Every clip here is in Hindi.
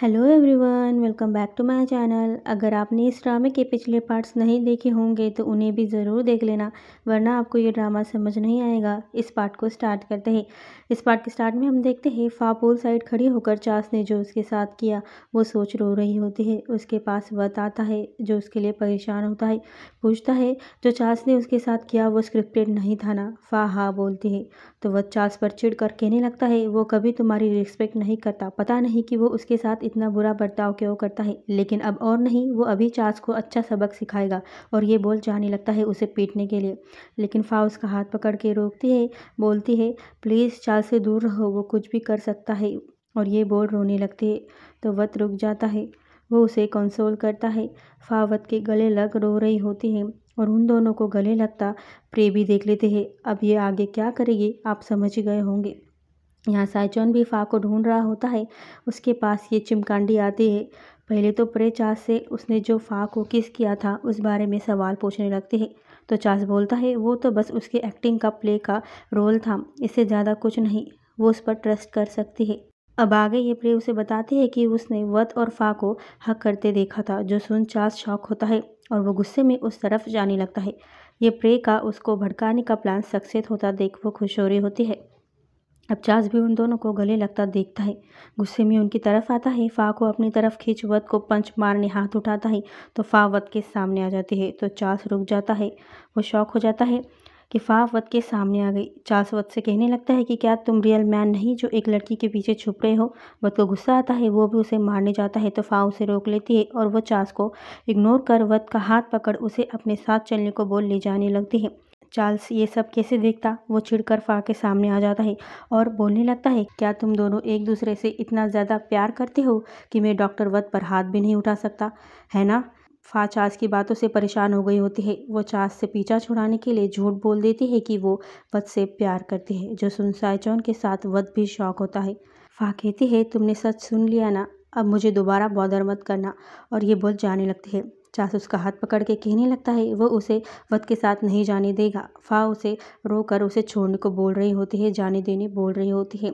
hello everyone welcome back to my channel अगर आपने इस ड्रामे के पिछले पार्ट्स नहीं देखे होंगे तो उन्हें भी ज़रूर देख लेना वरना आपको ये ड्रामा समझ नहीं आएगा इस पार्ट को स्टार्ट करते हैं इस पार्ट के स्टार्ट में हम देखते हैं फापोल साइड खड़ी होकर चास ने जो उसके साथ किया वो सोच रो रही होती है उसके पास वत आता है जो उसके लिए परेशान होता है पूछता है जो चास ने उसके साथ किया वो स्क्रिप्टेड नहीं था ना फा हा बोलती है तो वत चास पर चिड़ कर कहने लगता है वो कभी तुम्हारी रिस्पेक्ट नहीं करता पता नहीं कि वो उसके साथ साथ इतना बुरा बर्ताव क्यों करता है लेकिन अब और नहीं वो अभी चार्ल्स को अच्छा सबक सिखाएगा और ये बोल चाहने लगता है उसे पीटने के लिए लेकिन फा उसका हाथ पकड़ के रोकती है बोलती है प्लीज़ चार्ल्स से दूर रहो वो कुछ भी कर सकता है और ये बोल रोने लगती है तो वत रुक जाता है वो उसे कंसोल करता है फावत के गले लग रो रही होती है और उन दोनों को गले लगता प्रे भी देख लेते हैं अब ये आगे क्या करेगी आप समझ गए होंगे यहाँ साइचौन भी फा को ढूंढ रहा होता है उसके पास ये चिमकांडी आती है पहले तो परे चास से उसने जो फा को किस किया था उस बारे में सवाल पूछने लगती है तो चास बोलता है वो तो बस उसके एक्टिंग का प्ले का रोल था इससे ज़्यादा कुछ नहीं वो उस पर ट्रस्ट कर सकती है अब आगे ये प्रे उसे बताती है कि उसने वत और फा को हक करते देखा था जो सुन चास शौक होता है और वो गुस्से में उस तरफ जाने लगता है ये प्रे का उसको भड़काने का प्लान सक्सेस होता देख वो खुश हो रही होती है अब भी उन दोनों को गले लगता देखता है गुस्से में उनकी तरफ आता है फा को अपनी तरफ खींच वत को पंच मारने हाथ उठाता है तो फा वत के सामने आ जाती है तो चास रुक जाता है वो शौक हो जाता है कि फा वत के सामने आ गई चास वत से कहने लगता है कि क्या तुम रियल मैन नहीं जो एक लड़की के पीछे छुप रहे हो वत को गुस्सा आता है वो भी उसे मारने जाता है तो फा उसे रोक लेती है और वह चास को इग्नोर कर वत का हाथ पकड़ उसे अपने साथ चलने को बोल ले जाने लगती है चार्ल्स ये सब कैसे देखता वो चिड़कर फा के सामने आ जाता है और बोलने लगता है क्या तुम दोनों एक दूसरे से इतना ज़्यादा प्यार करते हो कि मैं डॉक्टर वध पर हाथ भी नहीं उठा सकता है ना फा चार्ल्स की बातों से परेशान हो गई होती है वो चार्ल्स से पीछा छुड़ाने के लिए झूठ बोल देती है कि वो वध से प्यार करती है जो सुन साइचौन के साथ वध भी शौक होता है फा कहती है तुमने सच सुन लिया ना अब मुझे दोबारा बॉदर मत करना और ये बोल जाने लगती है चास उसका हाथ पकड़ के कहने लगता है वह उसे वध के साथ नहीं जाने देगा फा उसे रो कर उसे छोड़ने को बोल रही होती है जाने देने बोल रही होती है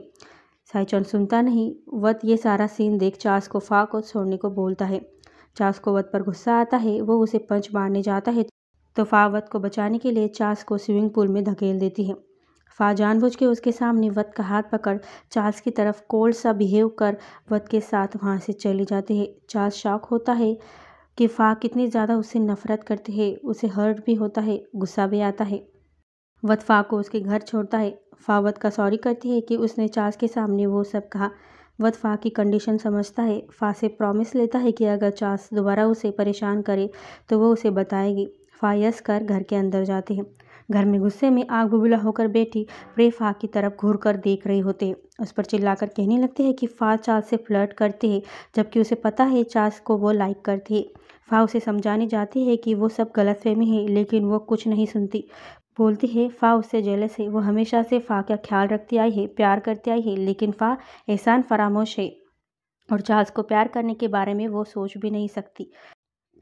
साईचंद सुनता नहीं वध ये सारा सीन देख चास को फा को छोड़ने को बोलता है चास को वध पर गुस्सा आता है वो उसे पंच मारने जाता है तो फा वध को बचाने के लिए चास को स्विमिंग पूल में धकेल देती है फा जानबूझ के उसके सामने वत का हाथ पकड़ चार्ल्स की तरफ कोल्ड सा बिहेव कर वत के साथ वहाँ से चली जाती है चार्ल्स शॉक होता है कि फ़ा कितनी ज़्यादा उससे नफ़रत करती है उसे हर्ट भी होता है गुस्सा भी आता है वत फ़ा को उसके घर छोड़ता है फ़ा वत का सॉरी करती है कि उसने चार्ज के सामने वो सब कहा वत फ़ा की कंडीशन समझता है फ़ा से प्रॉमिस लेता है कि अगर चास दोबारा उसे परेशान करे तो वह उसे बताएगी फ़ा यस कर घर के अंदर जाते हैं घर में गुस्से में आग बुबुला होकर बैठी प्रे फा की तरफ घूर कर देख रही होते हैं उस पर चिल्लाकर कहने लगते हैं कि फ़ा चार्ज से फ्लर्ट करती है जबकि उसे पता है चास को वो लाइक करती है फाह उसे समझाने जाती है कि वो सब गलतफहमी है लेकिन वो कुछ नहीं सुनती बोलती है फ़ा उससे जेलस है वो हमेशा से फ़ा का ख्याल रखती आई है प्यार करती आई है लेकिन फ़ा एहसान फरामोश है और चार्ल्स को प्यार करने के बारे में वो सोच भी नहीं सकती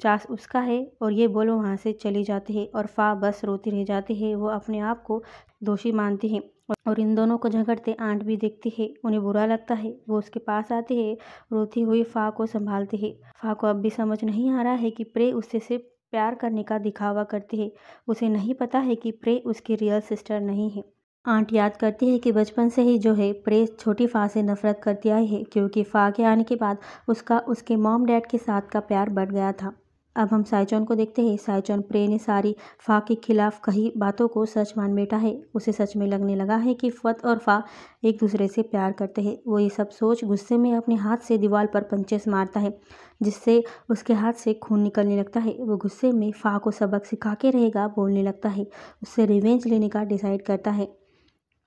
चास उसका है और ये बोलो वहाँ से चले जाते हैं और फा बस रोती रह जाते हैं वो अपने आप को दोषी मानते हैं और इन दोनों को झगड़ते आंट भी देखती है उन्हें बुरा लगता है वो उसके पास आते हैं रोती हुई फा को संभालते हैं फा को अब भी समझ नहीं आ रहा है कि प्रे उससे सिर्फ प्यार करने का दिखावा करती है उसे नहीं पता है कि प्रे उसकी रियल सिस्टर नहीं है आंट याद करती है कि बचपन से ही जो है प्रे छोटी फ़ा से नफरत करती आई है क्योंकि फ़ा के आने के बाद उसका उसके मॉम डैड के साथ का प्यार बढ़ गया था अब हम साइचौन को देखते हैं साइचौन प्रे ने सारी फ़ा के खिलाफ कही बातों को सच मान बैठा है उसे सच में लगने लगा है कि फत और फ़ा एक दूसरे से प्यार करते हैं वो ये सब सोच गुस्से में अपने हाथ से दीवार पर पंचेस मारता है जिससे उसके हाथ से खून निकलने लगता है वो गुस्से में फ़ा को सबक सिखा के रहेगा बोलने लगता है उससे रिवेंज लेने का डिसाइड करता है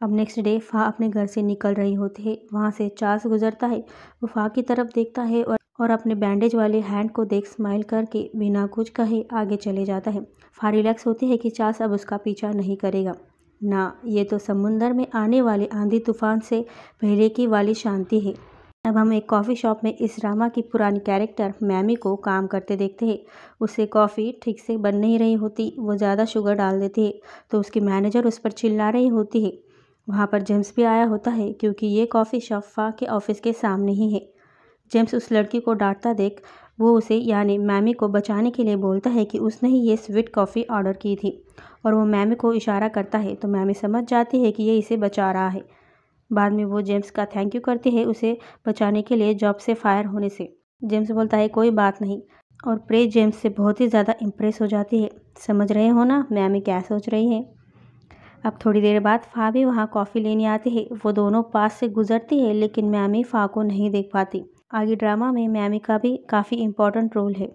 अब नेक्स्ट डे फ़ा अपने घर से निकल रही होती है वहाँ से चार्ल्स गुजरता है वो फ़ा की तरफ देखता है और और अपने बैंडेज वाले हैंड को देख स्माइल करके बिना कुछ कहे आगे चले जाता है फार रिलैक्स होती है कि चास अब उसका पीछा नहीं करेगा ना ये तो समुंदर में आने वाले आंधी तूफान से पहले की वाली शांति है अब हम एक कॉफ़ी शॉप में इस रामा की पुरानी कैरेक्टर मैमी को काम करते देखते हैं उससे कॉफ़ी ठीक से बन नहीं रही होती वो ज़्यादा शुगर डाल देती है तो उसकी मैनेजर उस पर चिल्ला रही होती है वहाँ पर जेम्स भी आया होता है क्योंकि ये कॉफ़ी शॉप फा के ऑफिस के सामने ही है जेम्स उस लड़की को डांटता देख वो उसे यानी मैमी को बचाने के लिए बोलता है कि उसने ही ये स्वीट कॉफ़ी ऑर्डर की थी और वो मैमी को इशारा करता है तो मैमी समझ जाती है कि ये इसे बचा रहा है बाद में वो जेम्स का थैंक यू करती है उसे बचाने के लिए जॉब से फायर होने से जेम्स बोलता है कोई बात नहीं और प्रे जेम्स से बहुत ही ज़्यादा इम्प्रेस हो जाती है समझ रहे हो ना मैमी क्या सोच रही है अब थोड़ी देर बाद फा भी वहाँ कॉफ़ी लेने आती है वो दोनों पास से गुजरती है लेकिन मैमी फ़ा को नहीं देख पाती आगे ड्रामा में मैमी का भी काफ़ी इम्पोर्टेंट रोल है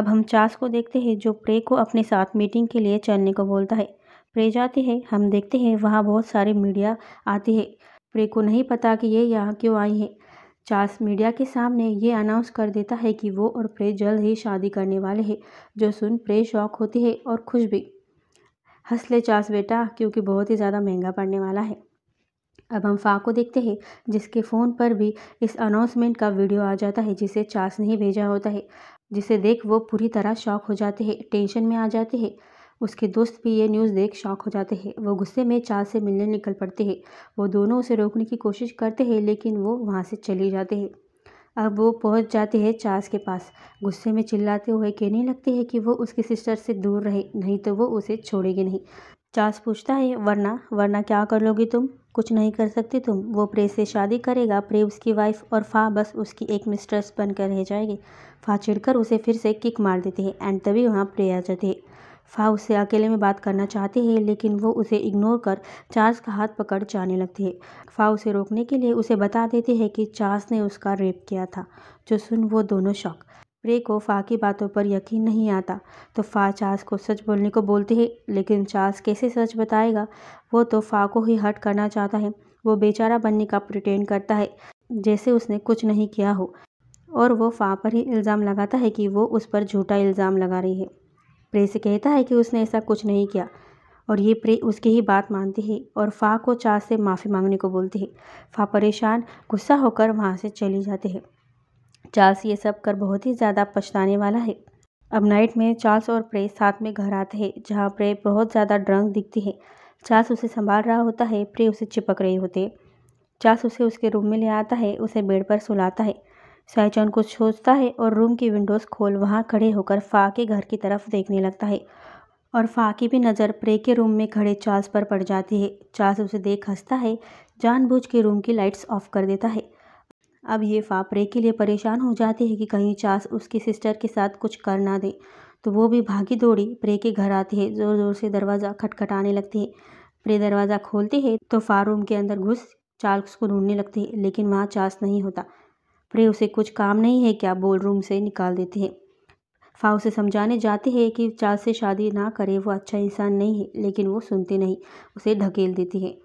अब हम चास को देखते हैं जो प्रे को अपने साथ मीटिंग के लिए चलने को बोलता है प्रे जाते हैं हम देखते हैं वहाँ बहुत सारे मीडिया आती है प्रे को नहीं पता कि ये यहाँ क्यों आई है चास मीडिया के सामने ये अनाउंस कर देता है कि वो और प्रे जल्द ही शादी करने वाले हैं जो सुन प्रे शौक होती है और खुश भी हंस ले बेटा क्योंकि बहुत ही ज़्यादा महंगा पड़ने वाला है अब हम फा को देखते हैं जिसके फ़ोन पर भी इस अनाउंसमेंट का वीडियो आ जाता है जिसे चास ने भेजा होता है जिसे देख वो पूरी तरह शॉक हो जाते हैं टेंशन में आ जाते हैं उसके दोस्त भी ये न्यूज़ देख शॉक हो जाते हैं वो गुस्से में चास से मिलने निकल पड़ते हैं वो दोनों उसे रोकने की कोशिश करते हैं लेकिन वो वहाँ से चले जाते हैं अब वो पहुँच जाते हैं चास के पास गुस्से में चिल्लाते हुए कहने लगते हैं कि वो उसके सिस्टर से दूर रहे नहीं तो वो उसे छोड़ेगी नहीं चार्ल्स पूछता है वरना वरना क्या कर लोगी तुम कुछ नहीं कर सकती तुम वो प्रे से शादी करेगा प्रे उसकी वाइफ और फा बस उसकी एक मिस्ट्रेस बनकर रह जाएगी फा चिड़कर उसे फिर से किक मार देती है एंड तभी वहाँ प्रे आ जाती है फा उससे अकेले में बात करना चाहती है लेकिन वो उसे इग्नोर कर चार्ल्स का हाथ पकड़ जाने लगती है फा उसे रोकने के लिए उसे बता देती है कि चार्ल्स ने उसका रेप किया था जो सुन वो दोनों शौक प्रे को फ़ा की बातों पर यकीन नहीं आता तो फ़ा चार्ल्स को सच बोलने को बोलती है लेकिन चार्ल्स कैसे सच बताएगा वो तो फ़ा को ही हट करना चाहता है वो बेचारा बनने का प्रिटेंड करता है जैसे उसने कुछ नहीं किया हो और वो फ़ा पर ही इल्ज़ाम लगाता है कि वो उस पर झूठा इल्ज़ाम लगा रही है प्रे से कहता है कि उसने ऐसा कुछ नहीं किया और ये प्रे उसकी ही बात मानती है और फ़ा को चार्ल्स से माफ़ी मांगने को बोलती है फ़ा परेशान गुस्सा होकर वहाँ से चली जाती है चार्ल्स ये सब कर बहुत ही ज़्यादा पछताने वाला है अब नाइट में चार्ल्स और प्रे साथ में घर आते हैं जहाँ प्रे बहुत ज़्यादा ड्रंक दिखती है चार्ल्स उसे संभाल रहा होता है प्रे उसे चिपक रही होती है चार्ल्स उसे उसके रूम में ले आता है उसे बेड पर सुलाता है साइचॉन कुछ सोचता है और रूम की विंडोज़ खोल वहाँ खड़े होकर फा के घर की तरफ देखने लगता है और फा की भी नज़र प्रे के रूम में खड़े चार्ल्स पर पड़ जाती है चार्ल्स उसे देख हंसता है जानबूझ के रूम की लाइट्स ऑफ कर देता है अब ये फापरे के लिए परेशान हो जाती है कि कहीं चास उसके सिस्टर के साथ कुछ कर ना दे तो वो भी भागी दौड़ी प्रे के घर आती है ज़ोर ज़ोर से दरवाज़ा खटखटाने लगती है प्रे दरवाज़ा खोलती है तो फार रूम के अंदर घुस चार्ल्स को ढूंढने लगती है लेकिन वहाँ चास नहीं होता प्रे उसे कुछ काम नहीं है क्या बोल रूम से निकाल देती है फ़ा उसे समझाने जाती है कि चार्ल्स से शादी ना करे वो अच्छा इंसान नहीं है लेकिन वो सुनती नहीं उसे ढकेल देती है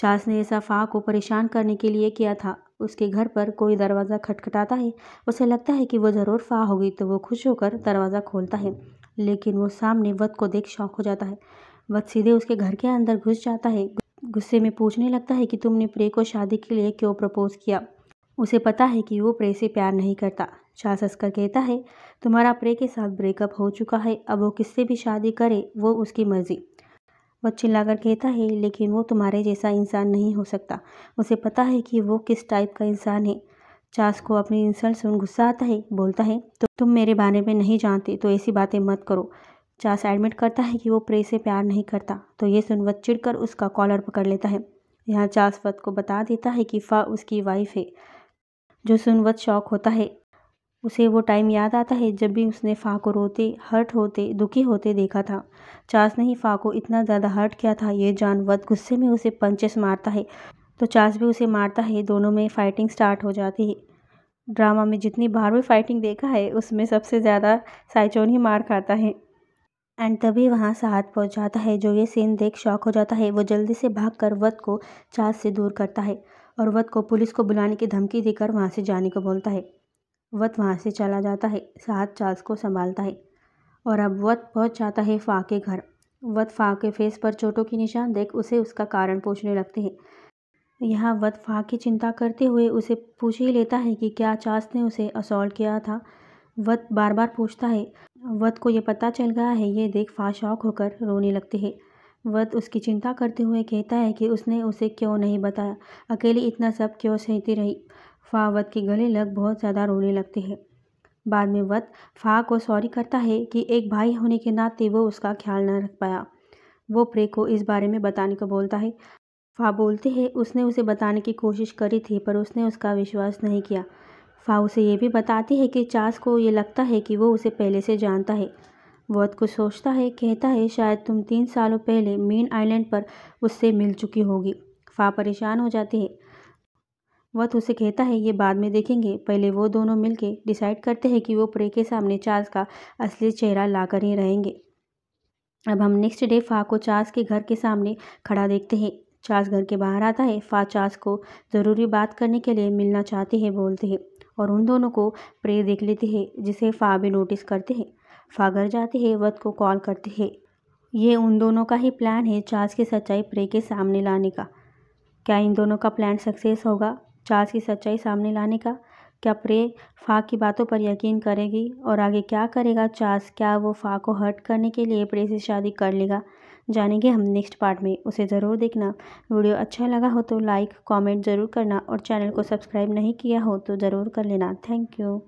चार्ल्स ने ऐसा फा को परेशान करने के लिए किया था उसके घर पर कोई दरवाज़ा खटखटाता है उसे लगता है कि वो ज़रूर फा होगी तो वो खुश होकर दरवाज़ा खोलता है लेकिन वो सामने वध को देख शौक हो जाता है वध सीधे उसके घर के अंदर घुस जाता है गुस्से में पूछने लगता है कि तुमने प्रे को शादी के लिए क्यों प्रपोज़ किया उसे पता है कि वो प्रे से प्यार नहीं करता शाह कहता है तुम्हारा प्रे के साथ ब्रेकअप हो चुका है अब वो किससे भी शादी करे वो उसकी मर्ज़ी वह चिल्लाकर कहता है लेकिन वो तुम्हारे जैसा इंसान नहीं हो सकता उसे पता है कि वो किस टाइप का इंसान है चास को अपनी इंसल्ट सुन गुस्सा आता है बोलता है तो तुम मेरे बारे में नहीं जानते तो ऐसी बातें मत करो चास एडमिट करता है कि वो प्रे से प्यार नहीं करता तो ये सुन वत चिड़कर उसका कॉलर पकड़ लेता है यहाँ चास वत को बता देता है कि फा उसकी वाइफ है जो सुन वत शौक होता है उसे वो टाइम याद आता है जब भी उसने फ़ा को रोते हर्ट होते दुखी होते देखा था चास ने ही फ़ा को इतना ज़्यादा हर्ट किया था ये जान वध गुस्से में उसे पंचेस मारता है तो चास भी उसे मारता है दोनों में फाइटिंग स्टार्ट हो जाती है ड्रामा में जितनी बार भी फाइटिंग देखा है उसमें सबसे ज़्यादा साइचोन ही मार खाता है एंड तभी वहाँ हाथ पहुँच जाता है जो ये सीन देख शॉक हो जाता है वो जल्दी से भाग कर वध को चास से दूर करता है और वध को पुलिस को बुलाने की धमकी देकर वहाँ से जाने को बोलता है वत वहाँ से चला जाता है साथ चार्ल्स को संभालता है और अब वत पहुँच जाता है फा के घर वत फा के फेस पर चोटों की निशान देख उसे उसका कारण पूछने लगते हैं यहाँ वत फा की चिंता करते हुए उसे पूछ ही लेता है कि क्या चार्ल्स ने उसे असॉल्ट किया था वत बार बार पूछता है वत को यह पता चल गया है ये देख फा शौक होकर रोने लगते है वत उसकी चिंता करते हुए कहता है कि उसने उसे क्यों नहीं बताया अकेली इतना सब क्यों सहती रही फा वत के गले लग बहुत ज़्यादा रोने लगते हैं बाद में वत फा को सॉरी करता है कि एक भाई होने के नाते वो उसका ख्याल न रख पाया वो प्रे को इस बारे में बताने को बोलता है फा बोलते हैं उसने उसे बताने की कोशिश करी थी पर उसने उसका विश्वास नहीं किया फा उसे ये भी बताती है कि चास को ये लगता है कि वो उसे पहले से जानता है वत को सोचता है कहता है शायद तुम तीन सालों पहले मेन आइलैंड पर उससे मिल चुकी होगी फा परेशान हो जाती है वत उसे कहता है ये बाद में देखेंगे पहले वो दोनों मिलके डिसाइड करते हैं कि वो प्रे के सामने चार्ल्स का असली चेहरा लाकर ही रहेंगे अब हम नेक्स्ट डे फा को चार्ल्स के घर के सामने खड़ा देखते हैं चार्ल्स घर के बाहर आता है फा चार्ल्स को ज़रूरी बात करने के लिए मिलना चाहते हैं बोलते हैं और उन दोनों को प्रे देख लेते हैं जिसे फा भी नोटिस करते हैं फा घर जाते हैं वध को कॉल करते हैं ये उन दोनों का ही प्लान है चार्ल्स की सच्चाई प्रे के सामने लाने का क्या इन दोनों का प्लान सक्सेस होगा जांच की सच्चाई सामने लाने का क्या प्रे फाक की बातों पर यकीन करेगी और आगे क्या करेगा चार्ल्स क्या वो फाक को हर्ट करने के लिए प्रे से शादी कर लेगा जानेंगे हम नेक्स्ट पार्ट में उसे ज़रूर देखना वीडियो अच्छा लगा हो तो लाइक कमेंट ज़रूर करना और चैनल को सब्सक्राइब नहीं किया हो तो ज़रूर कर लेना थैंक यू